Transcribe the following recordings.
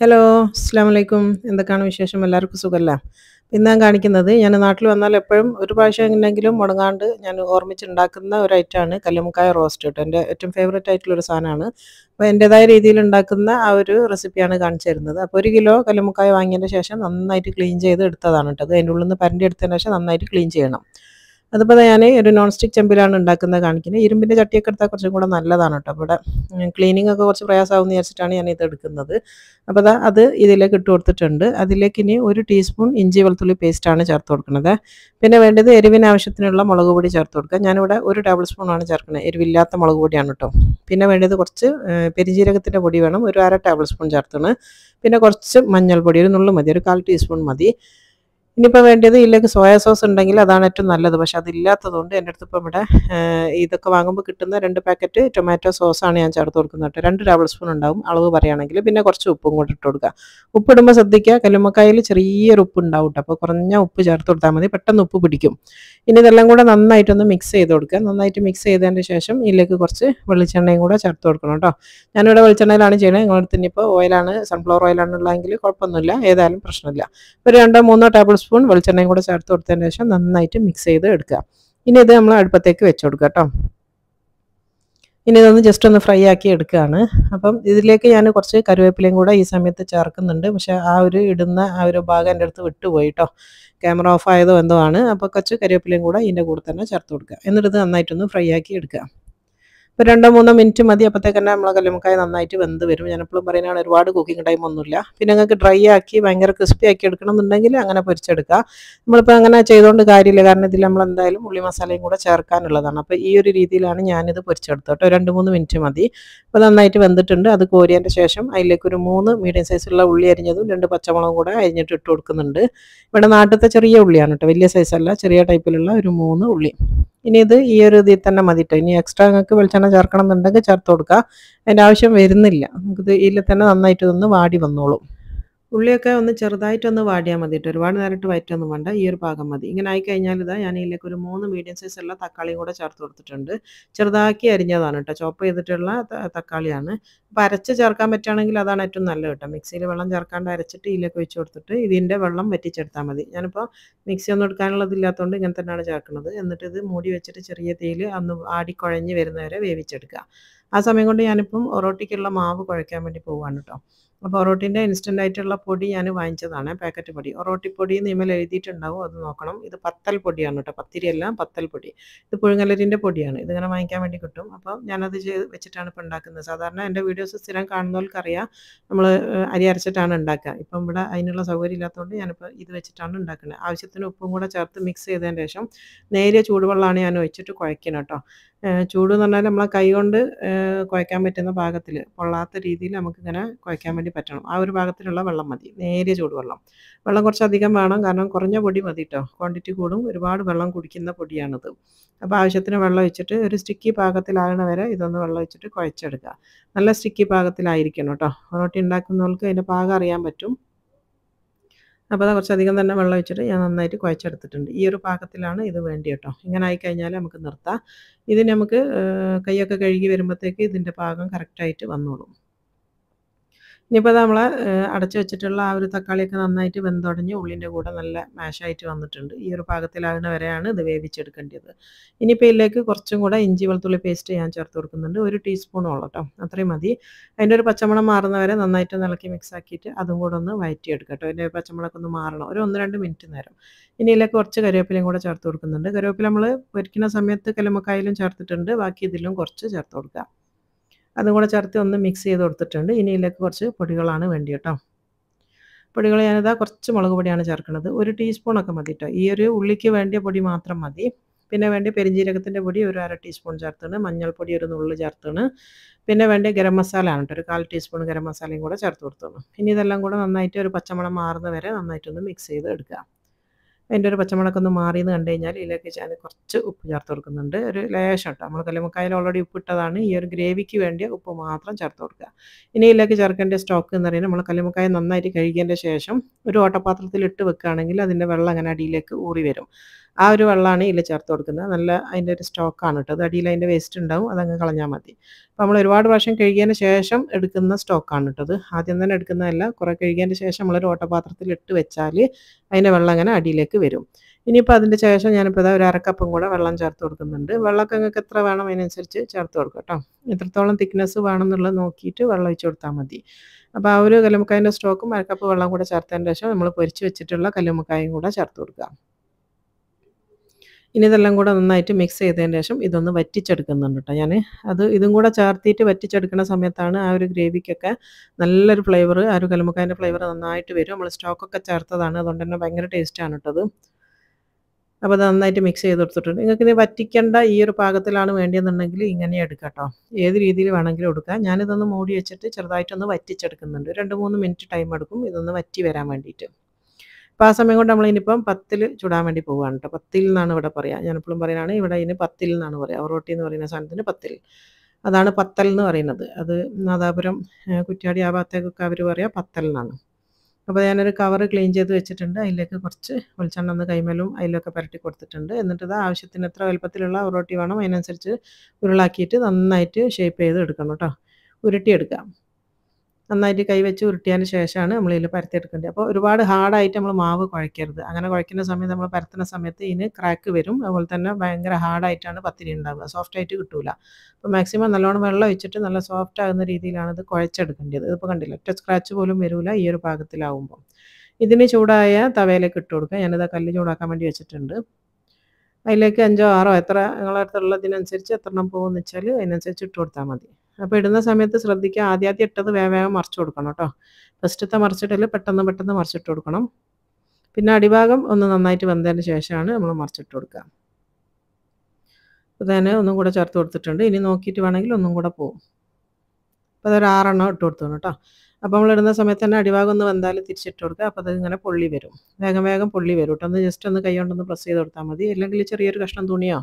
hello അസ്സാം വലൈക്കും എന്തൊക്കെയാണ് വിശേഷം എല്ലാവർക്കും സുഖമല്ല ഇന്ന് ഞാൻ കാണിക്കുന്നത് ഞാൻ നാട്ടിൽ വന്നാൽ എപ്പോഴും ഒരു പ്രാവശ്യം എങ്ങനെങ്കിലും മുടങ്ങാണ്ട് ഞാൻ ഓർമ്മിച്ചുണ്ടാക്കുന്ന ഒരു ഐറ്റമാണ് കല്ലുമുക്കായ റോസ്റ്റ് ഇട്ട് എൻ്റെ ഏറ്റവും ഫേവറേറ്റ് ആയിട്ടുള്ളൊരു സാധനമാണ് അപ്പോൾ എൻ്റെതായ രീതിയിൽ ഉണ്ടാക്കുന്ന ആ ഒരു റെസിപ്പിയാണ് കാണിച്ചു തരുന്നത് അപ്പോൾ ഒരു കിലോ കല്ലുമുക്കായ വാങ്ങിയതിന് ശേഷം നന്നായിട്ട് ക്ലീൻ ചെയ്ത് എടുത്തതാണ് കേട്ടത് അതിൻ്റെ ഉള്ളിൽ നിന്ന് പരണ്ടി എടുത്തതിന് ശേഷം നന്നായിട്ട് ക്ലീൻ ചെയ്യണം അതുപോലെ ഞാൻ ഒരു നോൺ സ്റ്റിക്ക് ചെമ്പിലാണ് ഉണ്ടാക്കുന്നത് കാണിക്കുന്നത് ഇരുമ്പിൻ്റെ ചട്ടിയൊക്കെ എടുത്താൽ കുറച്ചും കൂടെ നല്ലതാണ് കേട്ടോ ഇവിടെ ക്ലീനിങ് ഒക്കെ കുറച്ച് പ്രയാസമാകുമെന്ന് വിചാരിച്ചിട്ടാണ് ഞാൻ ഇത് എടുക്കുന്നത് അപ്പോൾ അത് ഇതിലേക്ക് ഇട്ട് കൊടുത്തിട്ടുണ്ട് അതിലേക്ക് ഇനി ഒരു ടീസ്പൂൺ ഇഞ്ചി വെളുത്തുള്ളി പേസ്റ്റാണ് ചേർത്ത് കൊടുക്കുന്നത് പിന്നെ വേണ്ടത് എരിവിന് ആവശ്യത്തിനുള്ള മുളക് പൊടി ചേർത്ത് കൊടുക്കുക ഞാനിവിടെ ഒരു ടേബിൾ സ്പൂണാണ് ചേർക്കുന്നത് എരിവില്ലാത്ത മുളക് പൊടിയാണ് കേട്ടോ പിന്നെ വേണ്ടത് കുറച്ച് പെരിഞ്ചീരകത്തിൻ്റെ പൊടി വേണം ഒരു അര ടേബിൾ സ്പൂൺ ചേർത്തണം പിന്നെ കുറച്ച് മഞ്ഞൾപ്പൊടി ഒരു നുള്ളു മതി ഒരു കാൽ ടീസ്പൂൺ മതി ഇനിയിപ്പോൾ വേണ്ടത് ഇതിലേക്ക് സോയാ സോസ് ഉണ്ടെങ്കിൽ അതാണ് ഏറ്റവും നല്ലത് പക്ഷെ അതില്ലാത്തതുകൊണ്ട് എൻ്റെ അടുത്ത് ഇപ്പോൾ ഇവിടെ ഇതൊക്കെ വാങ്ങുമ്പോൾ കിട്ടുന്ന രണ്ട് പാക്കറ്റ് ടൊമാറ്റോ സോസാണ് ഞാൻ ചേർത്ത് കൊടുക്കുന്നത് കേട്ടോ രണ്ട് ടേബിൾ സ്പൂൺ ഉണ്ടാവും അളവ് പറയുകയാണെങ്കിൽ പിന്നെ കുറച്ച് ഉപ്പും കൂടി ഇട്ട് കൊടുക്കുക ഉപ്പിടുമ്പോൾ ശ്രദ്ധിക്കുക കല്ലുമ്മക്കായിൽ ചെറിയൊരു ഉപ്പ് ഉണ്ടാവും കേട്ടോ അപ്പോൾ കുറഞ്ഞ ഉപ്പ് ചേർത്ത് കൊടുത്താൽ മതി പെട്ടെന്ന് ഉപ്പ് പിടിക്കും ഇനി ഇതെല്ലാം കൂടെ നന്നായിട്ടൊന്ന് മിക്സ് ചെയ്ത് കൊടുക്കുക നന്നായിട്ട് മിക്സ് ചെയ്തതിൻ്റെ ശേഷം ഇതിലേക്ക് കുറച്ച് വെളിച്ചെണ്ണയും കൂടെ ചേർത്ത് കൊടുക്കണം കേട്ടോ ഞാനിവിടെ വെളിച്ചെണ്ണയിലാണ് ചെയ്യുന്നത് നിങ്ങളുടെ ഇനിയിപ്പോൾ ഓയിലാണ് സൺഫ്ലവർ ഓയിലാണ് ഉള്ളതെങ്കിൽ കുഴപ്പമൊന്നുമില്ല ഏതായാലും പ്രശ്നമില്ല ഒരു രണ്ടോ മൂന്നോ ടേബിൾ സ്പൂൺ വെളിച്ചെണ്ണയും കൂടെ ചേർത്ത് കൊടുത്തതിന് ശേഷം നന്നായിട്ട് മിക്സ് ചെയ്ത് എടുക്കുക ഇനി ഇത് നമ്മൾ അടുപ്പത്തേക്ക് വെച്ചു കൊടുക്കുക കേട്ടോ ഇനി ഇതൊന്ന് ജസ്റ്റ് ഒന്ന് ഫ്രൈ ആക്കി എടുക്കുകയാണ് അപ്പം ഇതിലേക്ക് ഞാൻ കുറച്ച് കരുവേപ്പിലയും കൂടെ ഈ സമയത്ത് ചേർക്കുന്നുണ്ട് പക്ഷേ ആ ഒരു ഇടുന്ന ആ ഒരു ഭാഗം എൻ്റെ അടുത്ത് വിട്ടുപോയി കേട്ടോ ക്യാമറ ഓഫ് ആയതോ എന്തോ ആണ് അപ്പോൾ കുറച്ച് കരുവേപ്പിലയും കൂടെ ഇതിൻ്റെ കൂടെ തന്നെ ചേർത്ത് കൊടുക്കുക എന്നിട്ട് ഇത് നന്നായിട്ടൊന്ന് ഫ്രൈ ആക്കി എടുക്കുക ഇപ്പോൾ രണ്ടോ മൂന്നോ മിനിറ്റ് മതി അപ്പോഴത്തേക്ക് തന്നെ നമ്മളെ കല്ലുമുക്കായ നന്നായിട്ട് വെന്ത് വരും ഞാനെപ്പോഴും പറയുന്നതാണ് ഒരുപാട് കുക്കിംഗ് ടൈം ഒന്നുമില്ല പിന്നെ നിങ്ങൾക്ക് ഡ്രൈ ആക്കി ഭയങ്കര ക്രിസ്പി ആക്കി എടുക്കണം എന്നുണ്ടെങ്കിൽ അങ്ങനെ പൊരിച്ചെടുക്കാം നമ്മളിപ്പോൾ അങ്ങനെ ചെയ്തുകൊണ്ട് കാര്യമില്ല കാരണം ഇതിൽ നമ്മൾ എന്തായാലും ഉള്ളി മസാലയും കൂടെ ചേർക്കാനുള്ളതാണ് അപ്പോൾ ഈ ഒരു രീതിയിലാണ് ഞാനിത് പൊരിച്ചെടുത്തത് കേട്ടോ രണ്ട് മൂന്ന് മിനിറ്റ് മതി അപ്പോൾ നന്നായിട്ട് വെന്തിട്ടുണ്ട് അത് കോരിയതിൻ്റെ ശേഷം അതിലേക്ക് ഒരു മൂന്ന് മീഡിയം സൈസുള്ള ഉള്ളി അരിഞ്ഞതും രണ്ട് പച്ചമുളകും കൂടെ അരിഞ്ഞിട്ട് ഇട്ട് കൊടുക്കുന്നുണ്ട് ഇവിടെ നാട്ടിലത്തെ ചെറിയ ഉള്ളിയാണ് കേട്ടോ വലിയ സൈസല്ല ചെറിയ ടൈപ്പിലുള്ള ഒരു മൂന്ന് ഉള്ളി ഇനി ഇത് ഈ ഒരു ഇതിൽ തന്നെ മതിട്ടോ ഇനി എക്സ്ട്രാ നിങ്ങൾക്ക് വെളിച്ചെണ്ണ ചേർക്കണം എന്നുണ്ടെങ്കിൽ ചേർത്ത് കൊടുക്കുക അതിൻ്റെ ആവശ്യം വരുന്നില്ല നമുക്കിത് ഇതിൽ തന്നെ നന്നായിട്ട് ഇതൊന്ന് വാടി വന്നോളും ഉള്ളിയൊക്കെ ഒന്ന് ചെറുതായിട്ടൊന്ന് വാടിയാൽ മതി കേട്ടോ ഒരുപാട് നേരിട്ട് വയറ്റൊന്നും വേണ്ട ഈ ഒരു പാകം മതി ഇങ്ങനെ ആയി കഴിഞ്ഞാൽ ഇതാ ഞാൻ ഇതിലേക്ക് ഒരു മൂന്ന് മീഡിയം സൈസ് ഉള്ള തക്കാളിയും കൂടെ ചേർത്ത് കൊടുത്തിട്ടുണ്ട് ചെറുതാക്കി അരിഞ്ഞതാണ് കേട്ടോ ചോപ്പ് ചെയ്തിട്ടുള്ള തക്കാളിയാണ് അപ്പോൾ അരച്ച് ചേർക്കാൻ പറ്റുകയാണെങ്കിൽ അതാണ് ഏറ്റവും നല്ലത് കേട്ടോ മിക്സിയിൽ വെള്ളം ചേർക്കാണ്ട് അരച്ചിട്ട് ഇതിലേക്ക് ഒഴിച്ച് കൊടുത്തിട്ട് ഇതിൻ്റെ വെള്ളം വറ്റിച്ചെടുത്താൽ മതി ഞാനിപ്പോൾ മിക്സി ഒന്നും എടുക്കാനുള്ളതില്ലാത്തതുകൊണ്ട് ഇങ്ങനെ തന്നെയാണ് ചേർക്കുന്നത് എന്നിട്ട് ഇത് മൂടി വെച്ചിട്ട് ചെറിയ തീയിൽ അന്ന് ആടിക്കുഴഞ്ഞ് വരുന്നവരെ വേവിച്ചെടുക്കുക ആ സമയം കൊണ്ട് ഞാനിപ്പം ഒറോട്ടിക്കുള്ള മാവ് കുഴയ്ക്കാൻ വേണ്ടി പോവാണ് കേട്ടോ അപ്പോൾ ഒറോട്ടിൻ്റെ ഇൻസ്റ്റൻ്റ് ആയിട്ടുള്ള പൊടി ഞാൻ വാങ്ങിച്ചതാണ് പാക്കറ്റ് പൊടി പൊടി നിമൽ എഴുതിയിട്ടുണ്ടാവും അത് നോക്കണം ഇത് പത്തൽ പൊടിയാണ് കേട്ടോ പത്തിരിയല്ല പത്തൽ പൊടി ഇത് പുഴുങ്ങലരിൻ്റെ പൊടിയാണ് ഇതിങ്ങനെ വാങ്ങിക്കാൻ വേണ്ടി കിട്ടും അപ്പോൾ ഞാനത് ചെയ്ത് വെച്ചിട്ടാണ് ഇപ്പോൾ ഉണ്ടാക്കുന്നത് സാധാരണ എൻ്റെ വീഡിയോസ് സ്ഥിരം കാണുന്നവർക്കറിയാം നമ്മൾ അരി അരച്ചിട്ടാണ് ഉണ്ടാക്കുക ഇപ്പം ഇവിടെ അതിനുള്ള സൗകര്യം ഇല്ലാത്തതുകൊണ്ട് ഞാനിപ്പോൾ ഇത് വെച്ചിട്ടാണ് ഉണ്ടാക്കുന്നത് ആവശ്യത്തിന് ഉപ്പും കൂടെ ചേർത്ത് മിക്സ് ചെയ്തതിന് ശേഷം നേരിയ ചൂടുവെള്ളമാണ് ഞാൻ ഒഴിച്ചിട്ട് കുഴക്കണം കേട്ടോ ചൂട് എന്ന് പറഞ്ഞാൽ നമ്മളെ കൈ കൊണ്ട് കുഴക്കാൻ പറ്റുന്ന പാകത്തിൽ പൊള്ളാത്ത രീതിയിൽ നമുക്കിങ്ങനെ കുഴക്കാൻ വേണ്ടി പറ്റണം ആ ഒരു പാകത്തിലുള്ള വെള്ളം മതി നേരിയ ചൂടുവെള്ളം വെള്ളം കുറച്ചധികം വേണം കാരണം കുറഞ്ഞ പൊടി മതി കേട്ടോ ക്വാണ്ടിറ്റി കൂടും ഒരുപാട് വെള്ളം കുടിക്കുന്ന പൊടിയാണിത് അപ്പോൾ ആവശ്യത്തിന് വെള്ളം ഒഴിച്ചിട്ട് ഒരു സ്റ്റിക്കി പാകത്തിലാകണ വരെ ഇതൊന്ന് വെള്ളം ഒഴിച്ചിട്ട് കുഴച്ചെടുക്കുക നല്ല സ്റ്റിക്കി പാകത്തിലായിരിക്കണം കേട്ടോ റൊട്ടി ഉണ്ടാക്കുന്നവർക്ക് അതിൻ്റെ പാകം അറിയാൻ പറ്റും അപ്പോൾ അത് കുറച്ചധികം തന്നെ വെള്ളം വെച്ചിട്ട് ഞാൻ നന്നായിട്ട് കുഴച്ചെടുത്തിട്ടുണ്ട് ഈ ഒരു പാകത്തിലാണ് ഇത് വേണ്ടി കേട്ടോ ഇങ്ങനെ ആയിക്കഴിഞ്ഞാൽ നമുക്ക് നിർത്താം ഇത് നമുക്ക് കൈയൊക്കെ കഴുകി വരുമ്പോഴത്തേക്ക് ഇതിൻ്റെ പാകം കറക്റ്റായിട്ട് വന്നോളും ഇനിയിപ്പോൾ നമ്മൾ അടച്ചു വെച്ചിട്ടുള്ള ആ ഒരു തക്കാളിയൊക്കെ നന്നായിട്ട് വെന്തുടഞ്ഞ് ഉള്ളിൻ്റെ കൂടെ നല്ല മാഷായിട്ട് വന്നിട്ടുണ്ട് ഈ ഒരു പാകത്തിലാകുന്ന വരെയാണ് ഇത് വേവിച്ചെടുക്കേണ്ടത് ഇനിയിപ്പോൾ ഇതിലേക്ക് കുറച്ചും കൂടെ ഇഞ്ചി വെളുത്തുള്ളി പേസ്റ്റ് ഞാൻ ചേർത്ത് കൊടുക്കുന്നുണ്ട് ഒരു ടീസ്പൂണോളം കേട്ടോ അത്രയും മതി അതിൻ്റെ ഒരു പച്ചമണം മാറുന്ന വരെ നന്നായിട്ട് നിളക്കി മിക്സ് ആക്കിയിട്ട് അതും കൂടെ ഒന്ന് വയറ്റിയെടുക്കുക കേട്ടോ അതിൻ്റെ പച്ചമുളകൊക്കെ ഒന്ന് മാറണം ഒരു ഒന്ന് രണ്ട് മിനിറ്റ് നേരം ഇനി ഇതിലേക്ക് കുറച്ച് കറിവേപ്പിലയും കൂടെ ചേർത്ത് കൊടുക്കുന്നുണ്ട് കറിവേപ്പില നമ്മൾ പൊരിക്കുന്ന സമയത്ത് കല്ലുമ്മക്കായലും ചേർത്തിട്ടുണ്ട് ബാക്കി ഇതിലും കുറച്ച് ചേർത്ത് കൊടുക്കാം അതും കൂടെ ചേർത്ത് ഒന്ന് മിക്സ് ചെയ്ത് കൊടുത്തിട്ടുണ്ട് ഇനി ഇതിലേക്ക് കുറച്ച് പൊടികളാണ് വേണ്ടി കേട്ടോ പൊടികൾ ഞാനിതാ കുറച്ച് മുളക് പൊടിയാണ് ചേർക്കുന്നത് ഒരു ടീസ്പൂണൊക്കെ മതി കേട്ടോ ഈ ഒരു ഉള്ളിക്ക് വേണ്ടിയ പൊടി മാത്രം മതി പിന്നെ വേണ്ടി പെരിഞ്ജീരകത്തിൻ്റെ പൊടി ഒരു അര ടീസ്പൂൺ ചേർത്താണ് മഞ്ഞൾപ്പൊടി ഒരു നുള്ളു ചേർത്താണ് പിന്നെ വേണ്ടി ഗരം മസാല ആണ് കേട്ടോ ഒരു കാൽ ടീസ്പൂൺ ഗരം മസാലയും കൂടെ ചേർത്ത് കൊടുത്തു ഇനി ഇതെല്ലാം കൂടെ നന്നായിട്ട് ഒരു പച്ചമണം മാറുന്ന വരെ നന്നായിട്ടൊന്ന് മിക്സ് ചെയ്ത് എടുക്കുക അതിൻ്റെ ഒരു പച്ചമുളകൊന്ന് മാറിയെന്ന് കണ്ടു കഴിഞ്ഞാൽ ഇതിലേക്ക് ഞാൻ കുറച്ച് ഉപ്പ് ചേർത്ത് കൊടുക്കുന്നുണ്ട് ഒരു ലേശം കേട്ടോ നമ്മൾ കല്ലുമുക്കായിൽ ഓൾറെഡി ഉപ്പിട്ടതാണ് ഈ ഒരു ഗ്രേവിക്ക് വേണ്ടിയ ഉപ്പ് മാത്രം ചേർത്ത് കൊടുക്കുക ഇനി ഇതിലേക്ക് ചേർക്കേണ്ട സ്റ്റോക്ക് എന്ന് പറയുന്നത് നമ്മൾ കല്ലുമുക്കായ നന്നായിട്ട് കഴുകിയതിൻ്റെ ശേഷം ഒരു ഓട്ടപാത്രത്തിൽ ഇട്ട് വെക്കുകയാണെങ്കിൽ അതിൻ്റെ വെള്ളം അങ്ങനെ അടിയിലേക്ക് ഊറി വരും ആ ഒരു വെള്ളമാണ് ഇതിൽ ചേർത്ത് കൊടുക്കുന്നത് നല്ല അതിൻ്റെ ഒരു സ്റ്റോക്കാണ് കേട്ടോ അത് അടിയിൽ അതിൻ്റെ വേസ്റ്റ് ഉണ്ടാവും അതങ്ങ് കളഞ്ഞാൽ മതി അപ്പോൾ നമ്മൾ ഒരുപാട് പ്രാവശ്യം കഴുകിയതിന് ശേഷം എടുക്കുന്ന സ്റ്റോക്കാണ് കേട്ടത് ആദ്യം തന്നെ എടുക്കുന്നതല്ല കുറേ കഴുകിയതിന് ശേഷം നമ്മളൊരു ഓട്ടപാത്രത്തിൽ ഇട്ട് വെച്ചാൽ അതിൻ്റെ വെള്ളം അങ്ങനെ അടിയിലേക്ക് വരും ഇനിയിപ്പോൾ അതിൻ്റെ ശേഷം ഞാനിപ്പോൾ ഇതാ ഒരു അരക്കപ്പും കൂടെ വെള്ളം ചേർത്ത് കൊടുക്കുന്നുണ്ട് വെള്ളമൊക്കെ നിങ്ങൾക്ക് എത്ര വേണം അതിനനുസരിച്ച് ചേർത്ത് കൊടുക്കുക കേട്ടോ എത്രത്തോളം തിക്നെസ് വേണം എന്നുള്ളത് നോക്കിയിട്ട് വെള്ളം ഒഴിച്ച് കൊടുത്താൽ മതി അപ്പോൾ ആ ഒരു കല്ലുമുക്കായൻ്റെ സ്റ്റോക്കും അരക്കപ്പ് വെള്ളം കൂടെ ചേർത്തതിൻ്റെ ശേഷം നമ്മൾ പൊരിച്ച് വെച്ചിട്ടുള്ള കല്ലുമുക്കായും കൂടെ ചേർത്ത് കൊടുക്കുക ഇനി ഇതെല്ലാം കൂടെ നന്നായിട്ട് മിക്സ് ചെയ്തതിന് ശേഷം ഇതൊന്ന് വറ്റിച്ചെടുക്കുന്നുണ്ട് കേട്ടോ ഞാൻ അത് ഇതും കൂടെ ചേർത്തിട്ട് വറ്റിച്ചെടുക്കുന്ന സമയത്താണ് ആ ഒരു ഗ്രേവിക്കൊക്കെ നല്ലൊരു ഫ്ലേവർ ആ ഒരു കലുമുക്കാൻ്റെ ഫ്ലേവർ നന്നായിട്ട് വരും നമ്മൾ സ്റ്റോക്കൊക്കെ ചേർത്തതാണ് അതുകൊണ്ട് തന്നെ ഭയങ്കര ടേസ്റ്റാണ് കേട്ടത് അപ്പോൾ അത് നന്നായിട്ട് മിക്സ് ചെയ്ത് കൊടുത്തിട്ടുണ്ട് നിങ്ങൾക്ക് ഇനി വറ്റിക്കേണ്ട ഈ ഒരു പാകത്തിലാണ് വേണ്ടിയെന്നുണ്ടെങ്കിൽ ഇങ്ങനെ എടുക്കാം കേട്ടോ ഏത് രീതിയിൽ വേണമെങ്കിലും എടുക്കാം ഞാനിതൊന്ന് മൂടി വെച്ചിട്ട് ചെറുതായിട്ടൊന്ന് വറ്റിച്ചെടുക്കുന്നുണ്ട് രണ്ട് മൂന്ന് മിനിറ്റ് ടൈം എടുക്കും ഇതൊന്ന് വറ്റി വരാൻ വേണ്ടിയിട്ട് അപ്പോൾ ആ സമയം കൊണ്ട് നമ്മൾ പത്തിൽ ചുടാൻ വേണ്ടി പോവുകയാണ് കേട്ടോ പത്തിൽ നിന്നാണ് ഇവിടെ പറയുക ഞാനെപ്പോഴും പറയുകയാണ് ഇവിടെ ഇനി പത്തിൽ നിന്നാണ് പറയുക അവറോട്ടി എന്ന് പറയുന്ന സാധനത്തിന് പത്തിൽ അതാണ് പത്തൽ എന്ന് പറയുന്നത് അത് നാദാപുരം കുറ്റ്യാടി ആ ഭാഗത്തേക്കൊക്കെ അവർ പറയുക പത്തൽ എന്നാണ് അപ്പോൾ ഞാനൊരു കവർ ക്ലീൻ ചെയ്ത് വെച്ചിട്ടുണ്ട് അതിലേക്ക് കുറച്ച് വെളിച്ചെണ്ണ ഒന്ന് കൈമലും അതിലൊക്കെ പരട്ടി കൊടുത്തിട്ടുണ്ട് എന്നിട്ട് ഇത് ആവശ്യത്തിന് എത്ര വലുപ്പത്തിലുള്ള അവറോട്ടി വേണം അതിനനുസരിച്ച് ഉരുളാക്കിയിട്ട് നന്നായിട്ട് ഷേപ്പ് ചെയ്ത് എടുക്കണം കേട്ടോ ഉരുട്ടിയെടുക്കാം നന്നായിട്ട് കൈവച്ച് ഉരുട്ടിയതിന് ശേഷമാണ് നമ്മൾ ഇതിൽ പരത്തിയെടുക്കേണ്ടത് അപ്പോൾ ഒരുപാട് ഹാർഡായിട്ട് നമ്മൾ മാവ് കുഴക്കരുത് അങ്ങനെ കുഴക്കുന്ന സമയത്ത് നമ്മൾ പരത്തുന്ന സമയത്ത് ഇതിന് ക്രാക്ക് വരും അതുപോലെ തന്നെ ഭയങ്കര ഹാർഡായിട്ടാണ് പത്തിരി ഉണ്ടാവുക സോഫ്റ്റായിട്ട് കിട്ടൂല അപ്പോൾ മാക്സിമം നല്ലോണം വെള്ളം ഒഴിച്ചിട്ട് നല്ല സോഫ്റ്റ് ആകുന്ന രീതിയിലാണ് ഇത് കുഴച്ചെടുക്കേണ്ടത് ഇതിപ്പോൾ കണ്ടില്ല ഒറ്റ സ്ക്രാച്ച് പോലും വരില്ല ഈ ഒരു പാകത്തിലാവുമ്പോൾ ഇതിന് ചൂടായ തവയിലേക്ക് ഇട്ട് കൊടുക്കുക ഞാനിത് കല്ല് ചൂടാക്കാൻ വേണ്ടി വെച്ചിട്ടുണ്ട് അതിലേക്ക് അഞ്ചോ ആറോ എത്ര നിങ്ങളടുത്തുള്ളതിനനുസരിച്ച് എത്ര എണ്ണം പോകുമെന്ന് വെച്ചാൽ അതിനനുസരിച്ച് ഇട്ട് കൊടുത്താൽ മതി അപ്പോൾ ഇടുന്ന സമയത്ത് ശ്രദ്ധിക്കുക ആദ്യമാദ്യം ഇട്ടത് വേവേഗം മറിച്ച് കൊടുക്കണം കേട്ടോ ഫസ്റ്റത്തെ മറിച്ചിട്ടിൽ പെട്ടെന്ന് പെട്ടെന്ന് മറിച്ചിട്ട് കൊടുക്കണം പിന്നെ അടിഭാഗം ഒന്ന് നന്നായിട്ട് വെന്തതിന് ശേഷമാണ് നമ്മൾ മറിച്ചിട്ട് കൊടുക്കുക അപ്പോൾ തന്നെ ഒന്നും കൂടെ ചേർത്ത് കൊടുത്തിട്ടുണ്ട് ഇനി നോക്കിയിട്ട് വേണമെങ്കിൽ ഒന്നും കൂടെ പോകും അപ്പോൾ അതൊരു ആറെണ്ണം ഇട്ട് കൊടുത്തു കേട്ടോ അപ്പോൾ നമ്മൾ ഇടുന്ന സമയത്ത് തന്നെ അടിഭാഗം ഒന്ന് വന്നാൽ തിരിച്ചിട്ട് കൊടുക്കുക അപ്പോൾ അതിങ്ങനെ പൊള്ളി വരും വേഗം വേഗം പൊള്ളി വരും കേട്ടോ ഒന്ന് ജസ്റ്റ് ഒന്ന് കൈ കൊണ്ടൊന്ന് പ്രസ് ചെയ്ത് കൊടുത്താൽ മതി അല്ലെങ്കിൽ ചെറിയൊരു കഷ്ണം തുണിയോ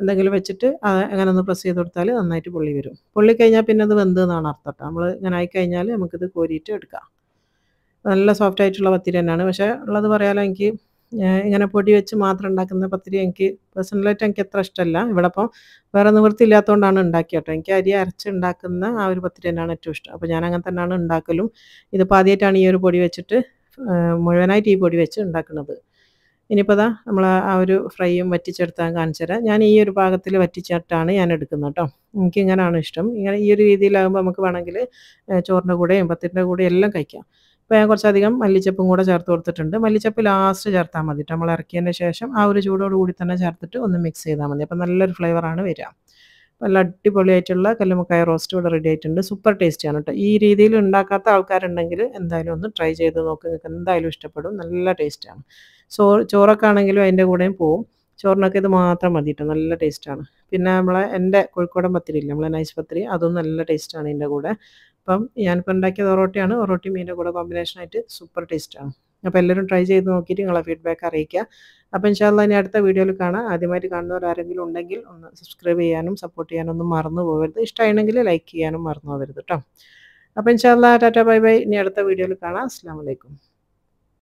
എന്തെങ്കിലും വെച്ചിട്ട് അങ്ങനെ ഒന്ന് പ്രസ് ചെയ്ത് കൊടുത്താൽ നന്നായിട്ട് പൊള്ളി വരും പൊള്ളി കഴിഞ്ഞാൽ പിന്നെ അത് വെന്ത് എന്നാണ് അർത്ഥം കേട്ടോ നമ്മൾ ഇങ്ങനെ ആയിക്കഴിഞ്ഞാൽ നമുക്കിത് കോരിയിട്ട് എടുക്കാം നല്ല സോഫ്റ്റ് ആയിട്ടുള്ള പത്തിരി തന്നെയാണ് പക്ഷേ ഉള്ളത് പറയാലോ എനിക്ക് ഇങ്ങനെ പൊടി വെച്ച് മാത്രം ഉണ്ടാക്കുന്ന പത്തിരി എനിക്ക് പേഴ്സണലായിട്ട് എനിക്ക് എത്ര ഇഷ്ടമല്ല ഇവിടെ അപ്പം വേറെ നിവൃത്തിയില്ലാത്തതുകൊണ്ടാണ് ഉണ്ടാക്കിയത് കേട്ടോ എനിക്ക് അരി അരച്ച് ഉണ്ടാക്കുന്ന ആ ഒരു പത്തിരി തന്നെയാണ് ഏറ്റവും ഇഷ്ടം അപ്പോൾ ഞാൻ അങ്ങനെ തന്നെയാണ് ഉണ്ടാക്കലും ഇതിപ്പോൾ ആദ്യമായിട്ടാണ് ഈ ഒരു പൊടി വെച്ചിട്ട് മുഴുവനായിട്ട് ഈ പൊടി വെച്ച് ഉണ്ടാക്കുന്നത് ഇനിയിപ്പോൾ ദാ നമ്മൾ ആ ഒരു ഫ്രൈയും വറ്റിച്ചെടുത്താൽ കാണിച്ചു തരാം ഞാൻ ഈ ഒരു പാകത്തിൽ വറ്റിച്ചിട്ടാണ് ഞാൻ എടുക്കുന്നത് കേട്ടോ എനിക്ക് ഇങ്ങനെയാണ് ഇഷ്ടം ഇങ്ങനെ ഈ ഒരു രീതിയിലാകുമ്പോൾ നമുക്ക് വേണമെങ്കിൽ ചോറിൻ്റെ കൂടെയും പത്തിൻ്റെ കൂടെയും എല്ലാം കഴിക്കാം അപ്പോൾ ഞാൻ കുറച്ചധികം മല്ലിച്ചപ്പും കൂടെ ചേർത്ത് കൊടുത്തിട്ടുണ്ട് മല്ലിച്ചപ്പ് ലാസ്റ്റ് ചേർത്താൽ മതി നമ്മൾ ഇറക്കിയതിന് ശേഷം ആ ഒരു ചൂടോട് കൂടി തന്നെ ചേർത്തിട്ട് ഒന്ന് മിക്സ് ചെയ്താൽ മതി അപ്പോൾ നല്ലൊരു ഫ്ലേവറാണ് വരിക നല്ല അടിപൊളിയായിട്ടുള്ള കല്ലുമുക്കായ റോസ്റ്റ് ഇവിടെ റെഡി ആയിട്ടുണ്ട് സൂപ്പർ ടേസ്റ്റിയാണ് കേട്ടോ ഈ രീതിയിൽ ഉണ്ടാക്കാത്ത ആൾക്കാരുണ്ടെങ്കിൽ എന്തായാലും ഒന്ന് ട്രൈ ചെയ്ത് നോക്കുക നിങ്ങൾക്ക് എന്തായാലും ഇഷ്ടപ്പെടും നല്ല ടേസ്റ്റാണ് ചോ ചോറൊക്കെ ആണെങ്കിലും അതിൻ്റെ കൂടെയും പോവും ചോറിനൊക്കെ ഇത് മാത്രം മതി കേട്ടോ നല്ല ടേസ്റ്റാണ് പിന്നെ നമ്മളെ എൻ്റെ കോഴിക്കോടൻ പത്തിരി ഇല്ല നമ്മളെ നൈസ് പത്തിരി അതും നല്ല ടേസ്റ്റാണ് ഇതിൻ്റെ കൂടെ അപ്പം ഞാനിപ്പോൾ ഉണ്ടാക്കിയത് ഒറോട്ടിയാണ് ഒറോട്ടി മീൻ്റെ കൂടെ കോമ്പിനേഷനായിട്ട് സൂപ്പർ ടേസ്റ്റാണ് അപ്പോൾ എല്ലാവരും ട്രൈ ചെയ്ത് നോക്കിയിട്ട് നിങ്ങളെ ഫീഡ്ബാക്ക് അറിയിക്കുക അപ്പോൾ ഇൻഷാല്ല ഇനി അടുത്ത വീഡിയോയിൽ കാണാം ആദ്യമായിട്ട് കാണുന്നവർ ആരെങ്കിലും ഉണ്ടെങ്കിൽ ഒന്ന് സബ്സ്ക്രൈബ് ചെയ്യാനും സപ്പോർട്ട് ചെയ്യാനും ഒന്നും മറന്നു പോകരുത് ഇഷ്ടമാണെങ്കിൽ ലൈക്ക് ചെയ്യാനും മറന്നു പോകരുത് കേട്ടോ അപ്പോൾ ഇൻഷാല്ല ടാറ്റ ബൈ ബൈ ഇനി അടുത്ത വീഡിയോയിൽ കാണാം അസ്സാം വലൈക്കും